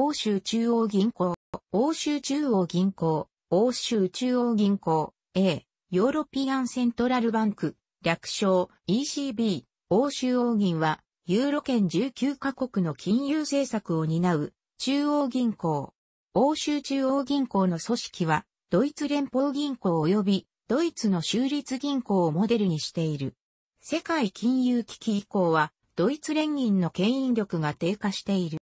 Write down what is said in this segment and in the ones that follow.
欧州中央銀行、欧州中央銀行、欧州中央銀行、A、ヨーロピアンセントラルバンク、略称 ECB、欧州王銀は、ユーロ圏19カ国の金融政策を担う中央銀行。欧州中央銀行の組織は、ドイツ連邦銀行及びドイツの州立銀行をモデルにしている。世界金融危機以降は、ドイツ連銀の牽引力が低下している。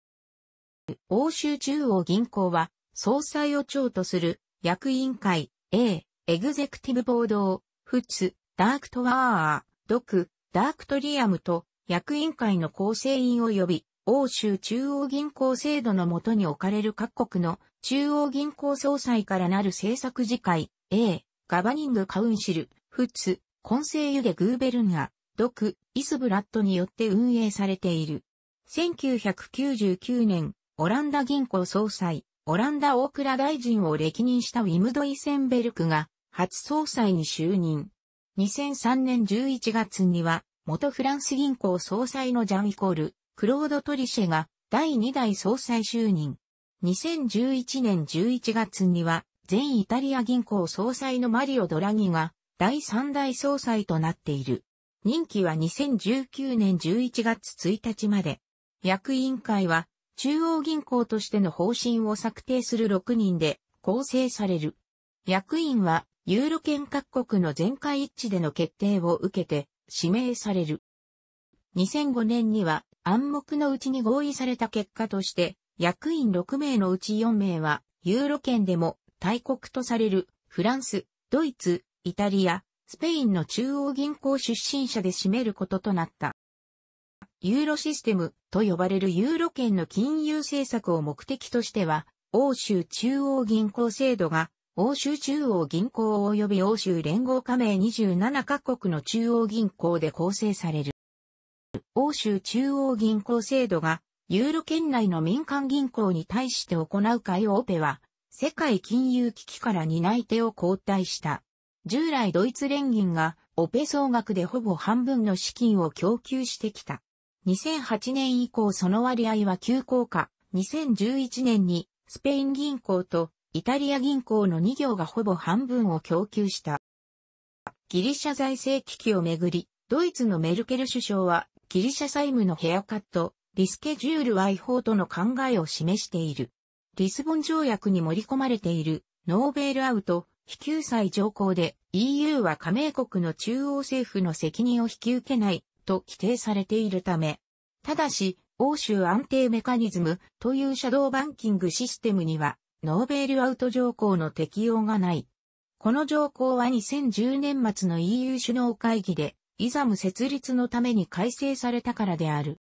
欧州中央銀行は、総裁を長とする役員会 A、エグゼクティブボードを、フツ、ダークトワー、ドク、ダークトリアムと役員会の構成員を呼び、欧州中央銀行制度のもとに置かれる各国の中央銀行総裁からなる政策次会 A、ガバニングカウンシル、フツ、コンセイユでグーベルンア、ドク、イスブラッドによって運営されている。1999年、オランダ銀行総裁、オランダ大蔵大臣を歴任したウィムド・イセンベルクが初総裁に就任。2003年11月には、元フランス銀行総裁のジャン・イコール、クロード・トリシェが第2代総裁就任。2011年11月には、全イタリア銀行総裁のマリオ・ドラギが第3代総裁となっている。任期は2019年11月1日まで。役員会は中央銀行としての方針を策定する6人で構成される。役員はユーロ圏各国の全会一致での決定を受けて指名される。2005年には暗黙のうちに合意された結果として役員6名のうち4名はユーロ圏でも大国とされるフランス、ドイツ、イタリア、スペインの中央銀行出身者で占めることとなった。ユーロシステムと呼ばれるユーロ圏の金融政策を目的としては、欧州中央銀行制度が、欧州中央銀行及び欧州連合加盟27カ国の中央銀行で構成される。欧州中央銀行制度が、ユーロ圏内の民間銀行に対して行う会オペは、世界金融危機から担い手を交代した。従来ドイツ連銀がオペ総額でほぼ半分の資金を供給してきた。2008年以降その割合は急降下、2011年にスペイン銀行とイタリア銀行の2行がほぼ半分を供給した。ギリシャ財政危機をめぐり、ドイツのメルケル首相はギリシャ債務のヘアカット、リスケジュールは違法との考えを示している。リスボン条約に盛り込まれているノーベルアウト、非救済条項で EU は加盟国の中央政府の責任を引き受けないと規定されているため、ただし、欧州安定メカニズムというシャドーバンキングシステムには、ノーベルアウト条項の適用がない。この条項は2010年末の EU 首脳会議で、イザム設立のために改正されたからである。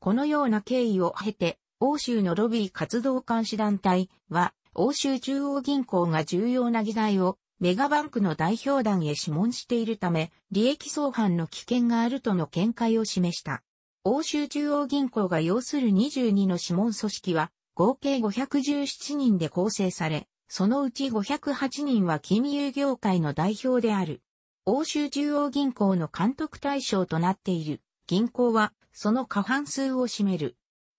このような経緯を経て、欧州のロビー活動監視団体は、欧州中央銀行が重要な議題をメガバンクの代表団へ諮問しているため、利益相反の危険があるとの見解を示した。欧州中央銀行が要する22の諮問組織は、合計517人で構成され、そのうち508人は金融業界の代表である。欧州中央銀行の監督対象となっている銀行は、その過半数を占める。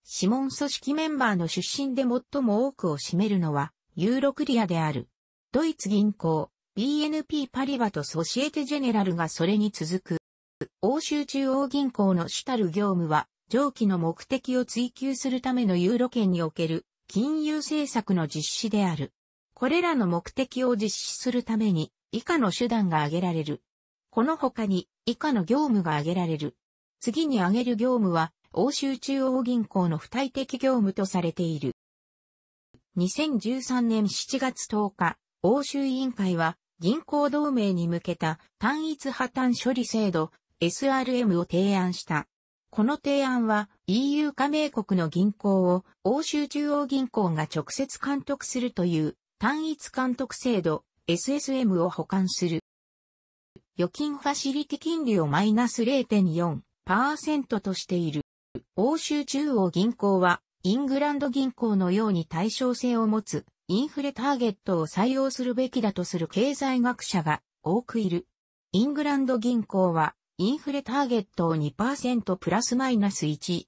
諮問組織メンバーの出身で最も多くを占めるのは、ユーロクリアである。ドイツ銀行、BNP パリバとソシエテジェネラルがそれに続く。欧州中央銀行の主たる業務は、上記の目的を追求するためのユーロ圏における金融政策の実施である。これらの目的を実施するために、以下の手段が挙げられる。この他に、以下の業務が挙げられる。次に挙げる業務は、欧州中央銀行の付帯的業務とされている。2013年7月10日、欧州委員会は銀行同盟に向けた単一破綻処理制度 SRM を提案した。この提案は EU 加盟国の銀行を欧州中央銀行が直接監督するという単一監督制度 SSM を保管する。預金ファシリティ金利をマイナス0.4%としている。欧州中央銀行はイングランド銀行のように対称性を持つインフレターゲットを採用するべきだとする経済学者が多くいる。イングランド銀行は、インフレターゲットを2%プラスマイナス1%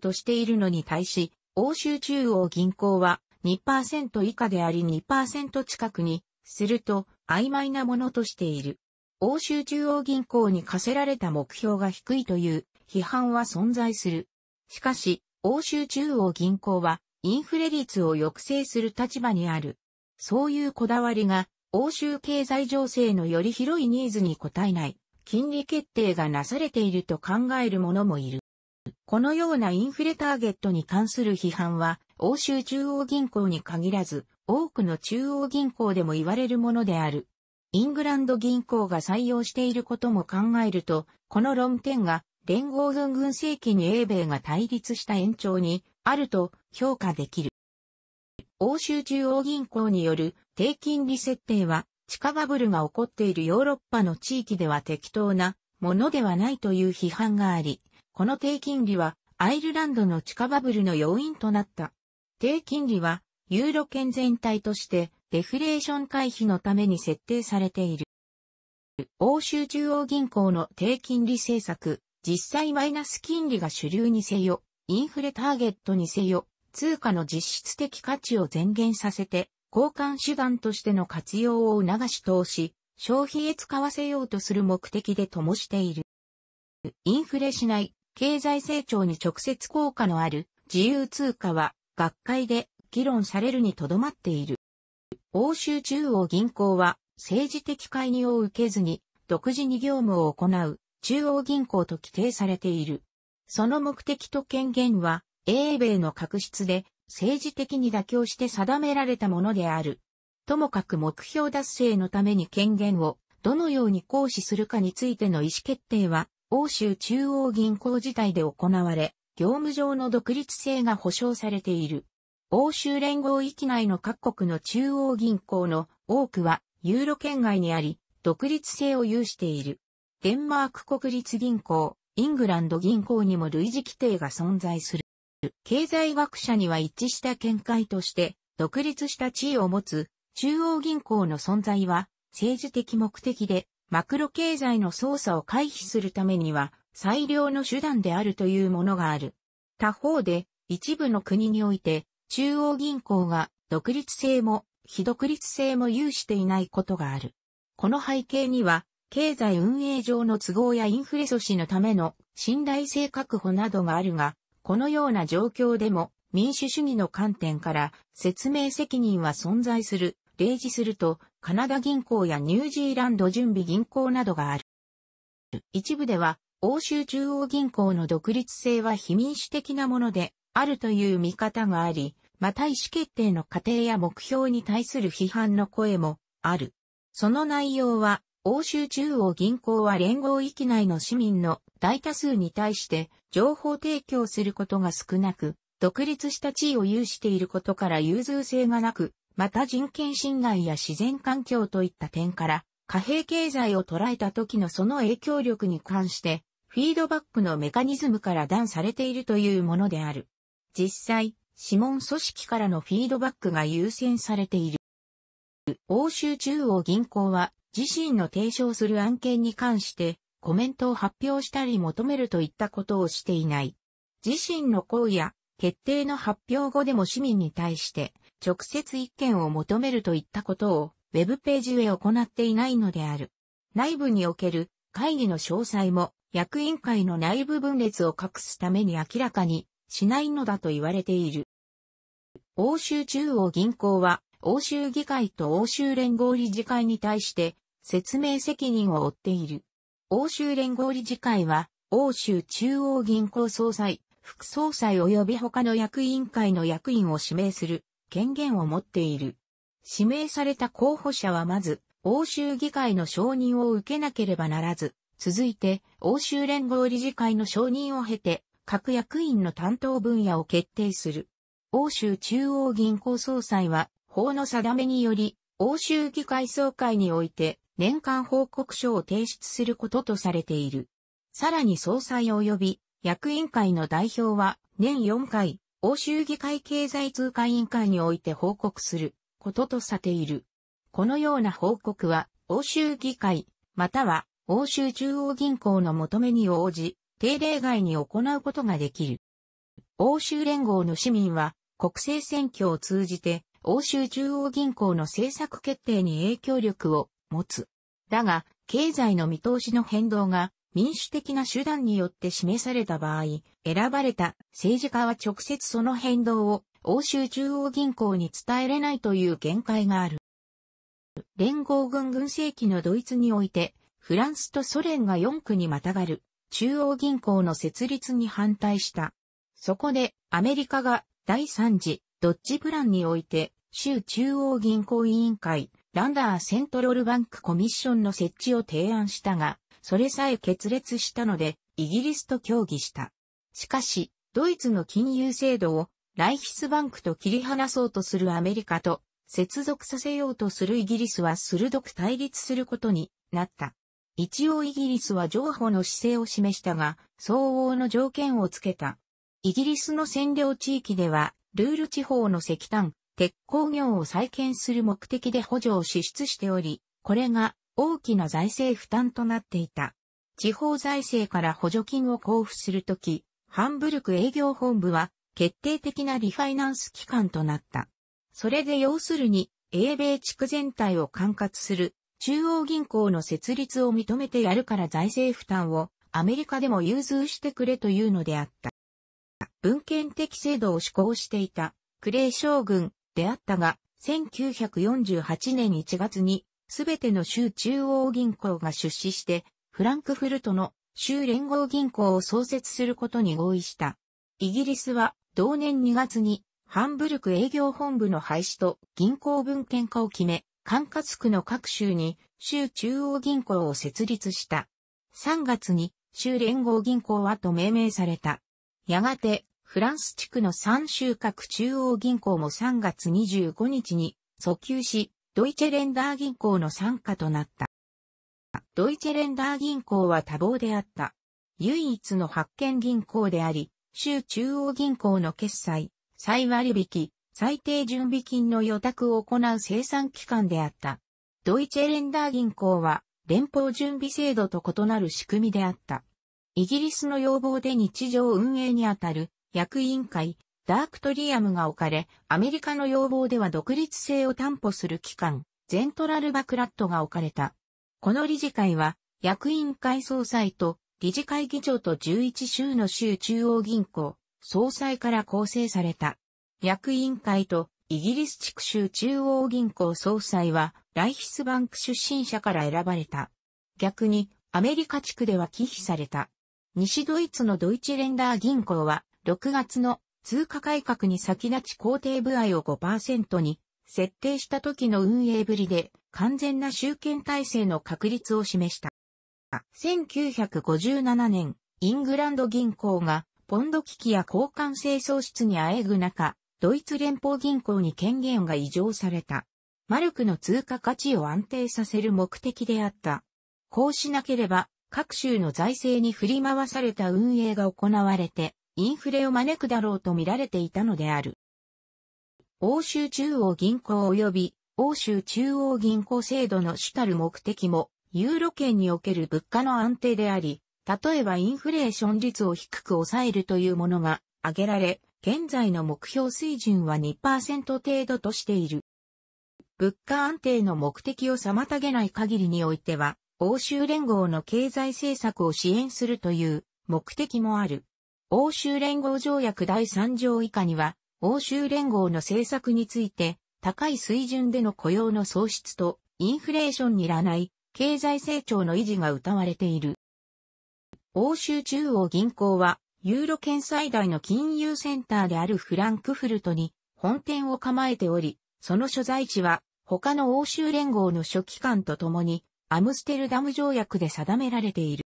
としているのに対し、欧州中央銀行は2%以下であり2%近くにすると曖昧なものとしている。欧州中央銀行に課せられた目標が低いという批判は存在する。しかし、欧州中央銀行はインフレ率を抑制する立場にある。そういうこだわりが、欧州経済情勢のより広いニーズに応えない、金利決定がなされていると考える者もいる。このようなインフレターゲットに関する批判は、欧州中央銀行に限らず、多くの中央銀行でも言われるものである。イングランド銀行が採用していることも考えると、この論点が連合軍軍政権に英米が対立した延長にあると評価できる。欧州中央銀行による低金利設定は地下バブルが起こっているヨーロッパの地域では適当なものではないという批判があり、この低金利はアイルランドの地下バブルの要因となった。低金利はユーロ圏全体としてデフレーション回避のために設定されている。欧州中央銀行の低金利政策、実際マイナス金利が主流にせよ、インフレターゲットにせよ、通貨の実質的価値を前減させて、交換手段としての活用を促し投資、消費へ使わせようとする目的で灯している。インフレしない、経済成長に直接効果のある自由通貨は、学会で議論されるにとどまっている。欧州中央銀行は、政治的介入を受けずに、独自に業務を行う中央銀行と規定されている。その目的と権限は、英米の確執で政治的に妥協して定められたものである。ともかく目標達成のために権限をどのように行使するかについての意思決定は、欧州中央銀行自体で行われ、業務上の独立性が保障されている。欧州連合域内の各国の中央銀行の多くはユーロ圏外にあり、独立性を有している。デンマーク国立銀行、イングランド銀行にも類似規定が存在する。経済学者には一致した見解として、独立した地位を持つ中央銀行の存在は政治的目的でマクロ経済の操作を回避するためには最良の手段であるというものがある。他方で一部の国において中央銀行が独立性も非独立性も有していないことがある。この背景には経済運営上の都合やインフレ阻止のための信頼性確保などがあるが、このような状況でも民主主義の観点から説明責任は存在する、例示するとカナダ銀行やニュージーランド準備銀行などがある。一部では欧州中央銀行の独立性は非民主的なものであるという見方があり、また意思決定の過程や目標に対する批判の声もある。その内容は、欧州中央銀行は連合域内の市民の大多数に対して情報提供することが少なく、独立した地位を有していることから融通性がなく、また人権侵害や自然環境といった点から、貨幣経済を捉えた時のその影響力に関して、フィードバックのメカニズムから断されているというものである。実際、指紋組織からのフィードバックが優先されている。欧州中央銀行は自身の提唱する案件に関してコメントを発表したり求めるといったことをしていない。自身の行為や決定の発表後でも市民に対して直接意見を求めるといったことをウェブページへ行っていないのである。内部における会議の詳細も役員会の内部分裂を隠すために明らかにしないのだと言われている。欧州中央銀行は欧州議会と欧州連合理事会に対して説明責任を負っている。欧州連合理事会は、欧州中央銀行総裁、副総裁及び他の役員会の役員を指名する権限を持っている。指名された候補者はまず、欧州議会の承認を受けなければならず、続いて、欧州連合理事会の承認を経て、各役員の担当分野を決定する。欧州中央銀行総裁は、法の定めにより、欧州議会総会において、年間報告書を提出することとされている。さらに総裁及び役員会の代表は年4回欧州議会経済通貨委員会において報告することとされている。このような報告は欧州議会または欧州中央銀行の求めに応じ定例外に行うことができる。欧州連合の市民は国政選挙を通じて欧州中央銀行の政策決定に影響力を持つ。だが、経済の見通しの変動が民主的な手段によって示された場合、選ばれた政治家は直接その変動を欧州中央銀行に伝えれないという限界がある。連合軍軍政期のドイツにおいて、フランスとソ連が4区にまたがる中央銀行の設立に反対した。そこでアメリカが第3次ドッジプランにおいて州中央銀行委員会ランダーセントロルバンクコミッションの設置を提案したが、それさえ決裂したので、イギリスと協議した。しかし、ドイツの金融制度をライヒスバンクと切り離そうとするアメリカと接続させようとするイギリスは鋭く対立することになった。一応イギリスは譲歩の姿勢を示したが、相応の条件をつけた。イギリスの占領地域では、ルール地方の石炭、鉄鋼業を再建する目的で補助を支出しており、これが大きな財政負担となっていた。地方財政から補助金を交付するとき、ハンブルク営業本部は決定的なリファイナンス機関となった。それで要するに、英米地区全体を管轄する中央銀行の設立を認めてやるから財政負担をアメリカでも融通してくれというのであった。文献的制度を施行していたクレイ将軍であったが、1948年1月に、すべての州中央銀行が出資して、フランクフルトの州連合銀行を創設することに合意した。イギリスは、同年2月に、ハンブルク営業本部の廃止と銀行分権化を決め、管轄区の各州に州中央銀行を設立した。3月に州連合銀行はと命名された。やがてフランス地区の三州各中央銀行も3月25日に訴求し、ドイチェレンダー銀行の参加となった。ドイチェレンダー銀行は多忙であった。唯一の発見銀行であり、州中央銀行の決済、再割引、最低準備金の予託を行う生産機関であった。ドイチェレンダー銀行は連邦準備制度と異なる仕組みであった。イギリスの要望で日常運営にあたる役員会、ダークトリアムが置かれ、アメリカの要望では独立性を担保する機関、ゼントラルバクラットが置かれた。この理事会は、役員会総裁と、理事会議長と11州の州中央銀行、総裁から構成された。役員会と、イギリス地区州中央銀行総裁は、ライヒスバンク出身者から選ばれた。逆に、アメリカ地区では忌避された。西ドイツのドイチレンダー銀行は、6月の通貨改革に先立ち工程部合を5%に設定した時の運営ぶりで完全な集権体制の確立を示した。1957年、イングランド銀行がポンド危機や交換性喪失にあえぐ中、ドイツ連邦銀行に権限が移譲された。マルクの通貨価値を安定させる目的であった。こうしなければ、各州の財政に振り回された運営が行われて、インフレを招くだろうと見られていたのである。欧州中央銀行及び欧州中央銀行制度の主たる目的も、ユーロ圏における物価の安定であり、例えばインフレーション率を低く抑えるというものが挙げられ、現在の目標水準は2%程度としている。物価安定の目的を妨げない限りにおいては、欧州連合の経済政策を支援するという目的もある。欧州連合条約第3条以下には、欧州連合の政策について、高い水準での雇用の創出と、インフレーションにらない、経済成長の維持が謳われている。欧州中央銀行は、ユーロ圏最大の金融センターであるフランクフルトに本店を構えており、その所在地は他の欧州連合の初期間とともにアムステルダム条約で定められている。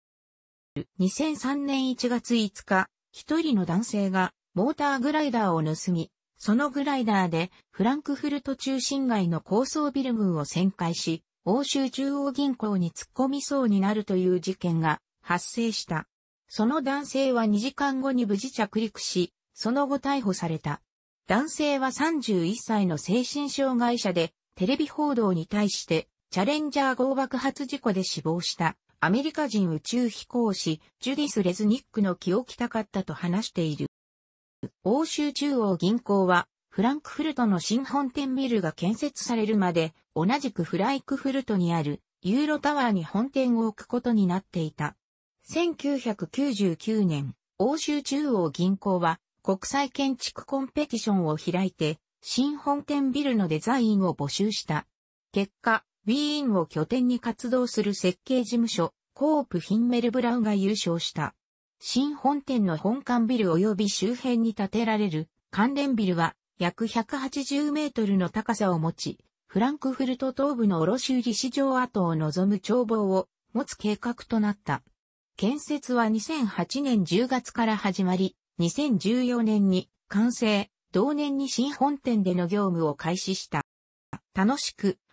2003年1月5日、一人の男性がモーターグライダーを盗み、そのグライダーでフランクフルト中心街の高層ビル群を旋回し、欧州中央銀行に突っ込みそうになるという事件が発生した。その男性は2時間後に無事着陸し、その後逮捕された。男性は31歳の精神障害者で、テレビ報道に対して、チャレンジャー号爆発事故で死亡したアメリカ人宇宙飛行士、ジュディス・レズニックの気をきたかったと話している。欧州中央銀行は、フランクフルトの新本店ビルが建設されるまで、同じくフライクフルトにあるユーロタワーに本店を置くことになっていた。1999年、欧州中央銀行は国際建築コンペティションを開いて、新本店ビルのデザインを募集した。結果、ウィーンを拠点に活動する設計事務所、コープ・ヒンメル・ブラウが優勝した。新本店の本館ビル及び周辺に建てられる関連ビルは約180メートルの高さを持ち、フランクフルト東部の卸売市場跡を望む眺望を持つ計画となった。建設は2008年10月から始まり、2014年に完成、同年に新本店での業務を開始した。楽しく、